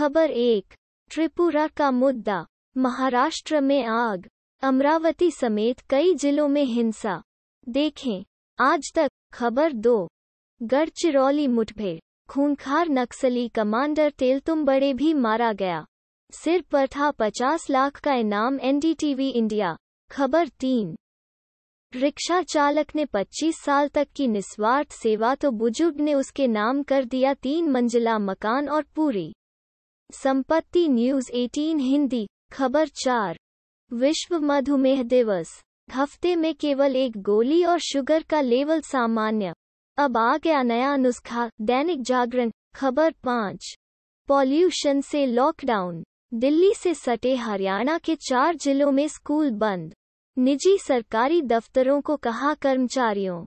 खबर एक त्रिपुरा का मुद्दा महाराष्ट्र में आग अमरावती समेत कई जिलों में हिंसा देखें आज तक खबर दो गढ़चिरौली मुठभेड़ खूंखार नक्सली कमांडर बड़े भी मारा गया सिर पर था पचास लाख का इनाम एनडीटीवी इंडिया खबर तीन रिक्शा चालक ने 25 साल तक की निस्वार्थ सेवा तो बुजुर्ग ने उसके नाम कर दिया तीन मंजिला मकान और पूरी संपत्ति न्यूज 18 हिंदी खबर चार विश्व मधुमेह दिवस हफ्ते में केवल एक गोली और शुगर का लेवल सामान्य अब आ गया नया नुस्खा दैनिक जागरण खबर पाँच पॉल्यूशन से लॉकडाउन दिल्ली से सटे हरियाणा के चार जिलों में स्कूल बंद निजी सरकारी दफ्तरों को कहा कर्मचारियों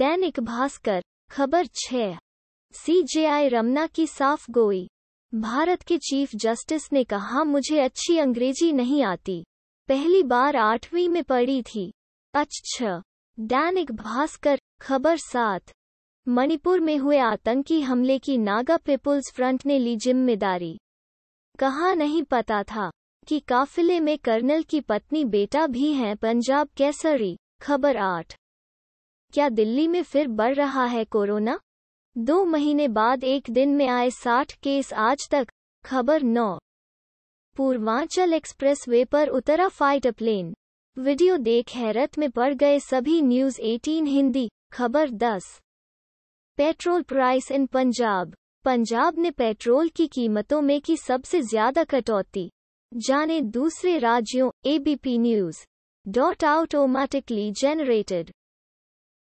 दैनिक भास्कर खबर छह सीजेआई रमना की साफ गोई भारत के चीफ जस्टिस ने कहा मुझे अच्छी अंग्रेजी नहीं आती पहली बार आठवीं में पढ़ी थी अच्छा दैनिक भास्कर खबर सात मणिपुर में हुए आतंकी हमले की नागा पीपुल्स फ्रंट ने ली जिम्मेदारी कहा नहीं पता था कि काफिले में कर्नल की पत्नी बेटा भी हैं पंजाब कैसरी खबर आठ क्या दिल्ली में फिर बढ़ रहा है कोरोना दो महीने बाद एक दिन में आए 60 केस आज तक खबर नौ पूर्वांचल एक्सप्रेस वे पर उतरा फाइट प्लेन वीडियो देख हैरत में पड़ गए सभी न्यूज 18 हिंदी खबर 10 petrol price in Punjab Punjab ने पेट्रोल की कीमतों में की सबसे ज्यादा कटौती जाने दूसरे राज्यों ABP news dot automatically generated